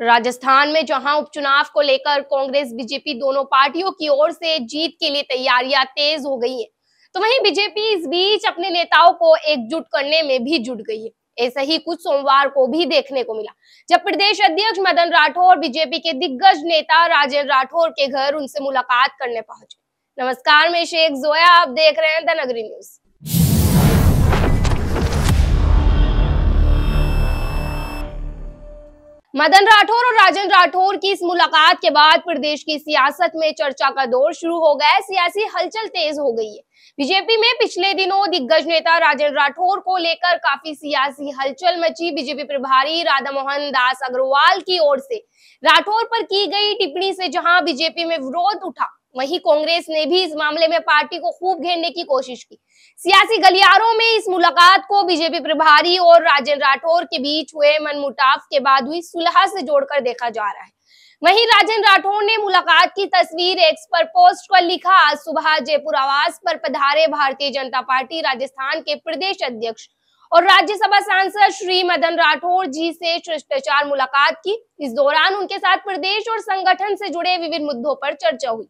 राजस्थान में जहां उपचुनाव को लेकर कांग्रेस बीजेपी दोनों पार्टियों की ओर से जीत के लिए तैयारियां तेज हो गई हैं तो वहीं बीजेपी इस बीच अपने नेताओं को एकजुट करने में भी जुट गई है ऐसा ही कुछ सोमवार को भी देखने को मिला जब प्रदेश अध्यक्ष मदन राठौर बीजेपी के दिग्गज नेता राजेंद्र राठौर के घर उनसे मुलाकात करने पहुंचे नमस्कार मैं शेख जोया आप देख रहे हैं द नगरी न्यूज मदन राठौर और राजेंद्र राठौर की इस मुलाकात के बाद प्रदेश की सियासत में चर्चा का दौर शुरू हो गया है सियासी हलचल तेज हो गई है बीजेपी में पिछले दिनों दिग्गज नेता राजेंद्र राठौर को लेकर काफी सियासी हलचल मची बीजेपी प्रभारी राधा मोहन दास अग्रवाल की ओर से राठौर पर की गई टिप्पणी से जहां बीजेपी में विरोध उठा वहीं कांग्रेस ने भी इस मामले में पार्टी को खूब घेरने की कोशिश की सियासी गलियारों में इस मुलाकात को बीजेपी प्रभारी और राजेंद्र राठौर के बीच हुए मनमुटाव के बाद हुई सुलह से जोड़कर देखा जा रहा है वहीं राजेंद्र राठौर ने मुलाकात की तस्वीर एक्स पर पोस्ट कर लिखा आज सुबह जयपुर आवास पर पधारे भारतीय जनता पार्टी राजस्थान के प्रदेश अध्यक्ष और राज्यसभा सांसद श्री मदन राठौर जी से शिष्टाचार मुलाकात की इस दौरान उनके साथ प्रदेश और संगठन से जुड़े विभिन्न मुद्दों पर चर्चा हुई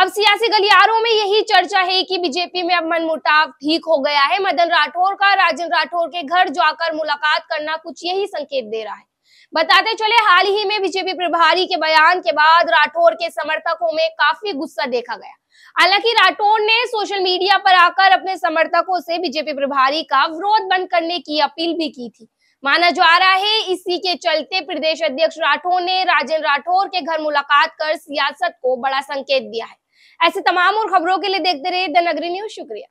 अब सियासी गलियारों में यही चर्चा है कि बीजेपी में अब मनमुटाव ठीक हो गया है मदन राठौर का राजन राठौर के घर जाकर मुलाकात करना कुछ यही संकेत दे रहा है बताते चले हाल ही में बीजेपी प्रभारी के बयान के बाद राठौर के समर्थकों में काफी गुस्सा देखा गया हालांकि राठौर ने सोशल मीडिया पर आकर अपने समर्थकों से बीजेपी प्रभारी का विरोध बंद करने की अपील भी की थी माना जा रहा है इसी के चलते प्रदेश अध्यक्ष राठौर ने राजेंद्र राठौर के घर मुलाकात कर सियासत को बड़ा संकेत दिया है ऐसे तमाम और खबरों के लिए देखते रहिए द नगरी न्यूज शुक्रिया